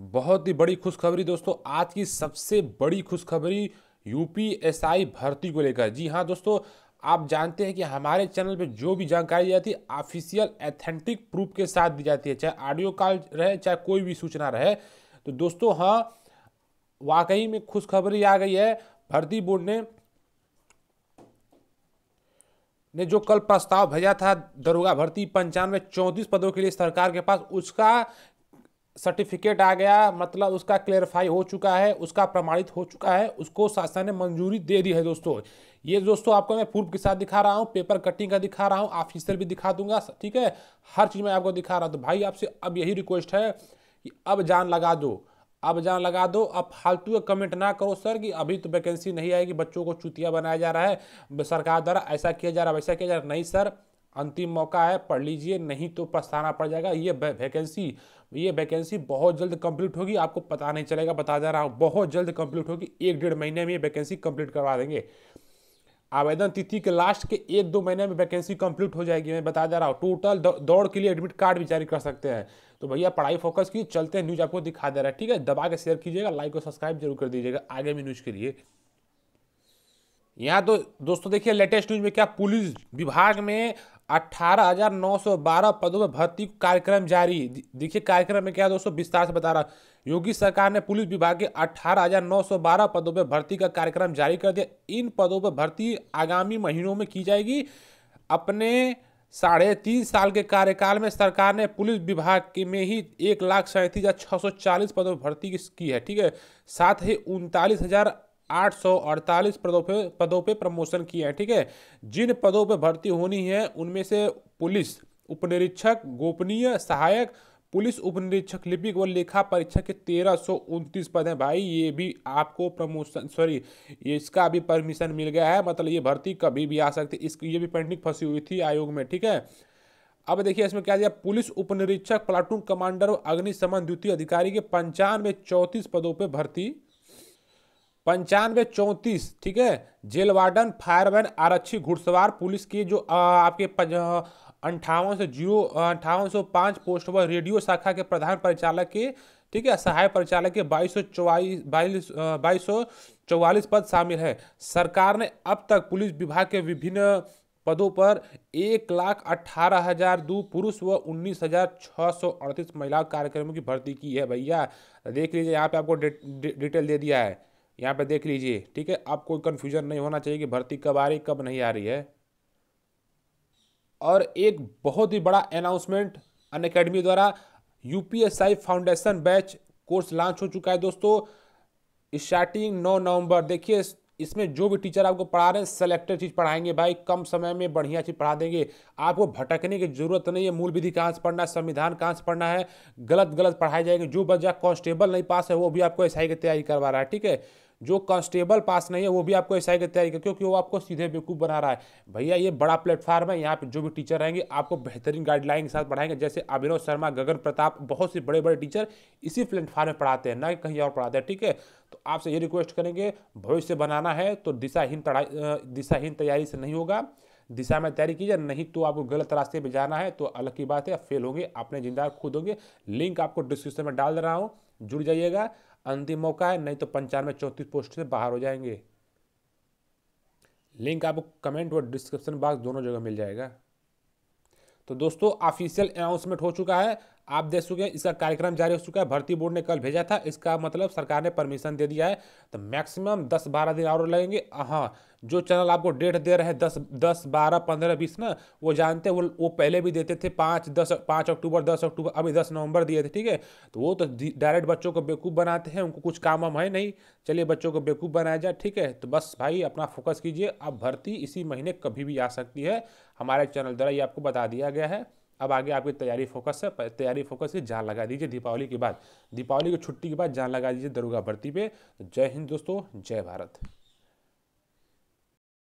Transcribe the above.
बहुत ही बड़ी खुशखबरी दोस्तों आज की सबसे बड़ी खुशखबरी यूपीएसआई भर्ती को लेकर जी हाँ दोस्तों आप जानते हैं कि हमारे चैनल पे जो भी जानकारी जाती है ऑफिशियल एथेंटिक प्रूफ के साथ दी जाती है चाहे ऑडियो कॉल रहे चाहे कोई भी सूचना रहे तो दोस्तों हाँ वाकई में खुशखबरी आ गई है भर्ती बोर्ड ने ने जो कल प्रस्ताव भेजा था दरोगा भर्ती पंचानवे चौंतीस पदों के लिए सरकार के पास उसका सर्टिफिकेट आ गया मतलब उसका क्लेरिफाई हो चुका है उसका प्रमाणित हो चुका है उसको शासन ने मंजूरी दे दी है दोस्तों ये दोस्तों आपको मैं प्रूफ के साथ दिखा रहा हूँ पेपर कटिंग का दिखा रहा हूँ ऑफिसियल भी दिखा दूंगा ठीक है हर चीज़ मैं आपको दिखा रहा हूँ तो भाई आपसे अब यही रिक्वेस्ट है कि अब जान लगा दो अब जान लगा दो अब फालतू का कमेंट ना करो सर कि अभी तो वैकेंसी नहीं आएगी बच्चों को चुतिया बनाया जा रहा है सरकार द्वारा ऐसा किया जा रहा है वैसा किया जा रहा नहीं सर अंतिम मौका है पढ़ लीजिए नहीं तो पछताना पड़ जाएगा ये वैकेंसी ये वैकेंसी बहुत जल्द कंप्लीट होगी आपको पता नहीं चलेगा बता जा रहा हूँ बहुत जल्द कंप्लीट होगी एक डेढ़ महीने में ये वैकेंसी कंप्लीट करवा देंगे आवेदन तिथि के लास्ट के एक दो महीने में वैकेंसी कंप्लीट हो जाएगी मैं बता दे रहा हूँ टोटल दौड़ के लिए एडमिट कार्ड भी जारी कर सकते हैं तो भैया पढ़ाई फोकस की चलते हैं न्यूज़ आपको दिखा दे रहा है ठीक है दबा के शेयर कीजिएगा लाइक और सब्सक्राइब जरूर कर दीजिएगा आगे भी न्यूज़ के लिए यहाँ तो दोस्तों देखिए लेटेस्ट न्यूज में क्या पुलिस विभाग में 18,912 पदों पर भर्ती कार्यक्रम जारी देखिए कार्यक्रम में क्या दोस्तों विस्तार से बता रहा योगी सरकार ने पुलिस विभाग के 18,912 पदों पर भर्ती का कार्यक्रम जारी कर दिया इन पदों पर भर्ती आगामी महीनों में की जाएगी अपने साढ़े तीन साल के कार्यकाल में सरकार ने पुलिस विभाग में ही एक लाख सैंतीस हज़ार छः सौ चालीस पदों पर भर्ती की है ठीक है साथ ही उनतालीस हज़ार आठ सौ अड़तालीस पदों पे पदों पे प्रमोशन किए है ठीक है जिन पदों पे भर्ती होनी है उनमें से पुलिस उपनिरीक्षक गोपनीय सहायक पुलिस उपनिरीक्षक लिपिक व लेखा परीक्षक के तेरह सौ उनतीस पद हैं भाई ये भी आपको प्रमोशन सॉरी ये इसका भी परमिशन मिल गया है मतलब ये भर्ती कभी भी आ सकती है इसकी ये भी पेंडिंग फंसी हुई थी आयोग में ठीक है अब देखिए इसमें क्या दिया पुलिस उपनिरीक्षक प्लाटून कमांडर और अग्निशमन द्वितीय अधिकारी के पंचानवे चौंतीस पदों पर भर्ती पंचानवे चौंतीस ठीक है जेल वार्डन फायरमैन आरक्षी घुड़सवार पुलिस के जो आ, आपके अंठावन सौ जीरो अंठावन सौ पाँच पोस्ट व रेडियो शाखा के प्रधान परिचालक के ठीक है सहायक परिचालक के बाईस सौ चौवालीस बाईस सौ चौवालीस पद शामिल है सरकार ने अब तक पुलिस विभाग के विभिन्न पदों पर एक लाख अट्ठारह हजार दो पुरुष व उन्नीस हजार छः सौ अड़तीस महिला कार्यक्रमों की भर्ती की है भैया देख लीजिए यहाँ पे आपको डिटेल दे दिया है यहाँ पे देख लीजिए ठीक है आप कोई कन्फ्यूजन नहीं होना चाहिए कि भर्ती कब आ रही कब नहीं आ रही है और एक बहुत ही बड़ा अनाउंसमेंट अन अकेडमी द्वारा UPSI foundation batch course launch हो चुका है दोस्तों स्टार्टिंग नौ नवंबर देखिए इसमें जो भी टीचर आपको पढ़ा रहे हैं सेलेक्टेड चीज़ पढ़ाएंगे भाई कम समय में बढ़िया चीज़ पढ़ा देंगे आपको भटकने की जरूरत नहीं है मूल विधि कहाँ से पढ़ना है संविधान कहाँ से पढ़ना है गलत गलत पढ़ाए जाएंगे जो बच्चा कॉन्स्टेबल नहीं पास है वो भी आपको एस की तैयारी करवा रहा है ठीक है जो कांस्टेबल पास नहीं है वो भी आपको ऐसा की तैयारी कर क्योंकि वो आपको सीधे बेवकूफ़ बना रहा है भैया ये बड़ा प्लेटफार्म है यहाँ पे जो भी टीचर रहेंगे आपको बेहतरीन गाइडलाइन के साथ पढ़ाएंगे जैसे अभिनव शर्मा गगन प्रताप बहुत से बड़े बड़े टीचर इसी प्लेटफार्म में पढ़ाते हैं ना कि कहीं और पढ़ाते हैं ठीक है तो आपसे ये रिक्वेस्ट करेंगे भविष्य बनाना है तो दिशाहीन दिशाहीन तैयारी से नहीं होगा दिशा में तैयारी कीजिए नहीं तो आपको गलत रास्ते पर जाना है तो अलग की बात है फेल होंगे अपने जिंदा खुद होंगे लिंक आपको डिस्क्रिप्शन में डाल दे रहा हूँ जुड़ जाइएगा अंतिम मौका है नहीं तो पंचानवे चौंतीस पोस्ट से बाहर हो जाएंगे लिंक आपको कमेंट और डिस्क्रिप्शन बॉक्स दोनों जगह मिल जाएगा तो दोस्तों ऑफिशियल अनाउंसमेंट हो चुका है आप देख चुके हैं इसका कार्यक्रम जारी हो चुका है भर्ती बोर्ड ने कल भेजा था इसका मतलब सरकार ने परमिशन दे दिया है तो मैक्सिमम दस बारह दिन और लगेंगे हाँ, हाँ जो चैनल आपको डेट दे रहे हैं दस दस बारह पंद्रह बीस ना वो जानते हैं वो वो पहले भी देते थे पाँच दस पाँच अक्टूबर दस अक्टूबर अभी दस नवंबर दिए थे ठीक है तो वो तो डायरेक्ट बच्चों को बेवकूफ़ बनाते हैं उनको कुछ काम वाम है नहीं चलिए बच्चों को बेवकूफ़ बनाया जाए ठीक है तो बस भाई अपना फोकस कीजिए अब भर्ती इसी महीने कभी भी आ सकती है हमारे चैनल द्वारा ये आपको बता दिया गया है अब आगे आपकी तैयारी फोकस है तैयारी फोकस की जान लगा दीजिए दीपावली के बाद दीपावली की छुट्टी के बाद जान लगा दीजिए दरोगा भर्ती पे जय हिंद दोस्तों जय भारत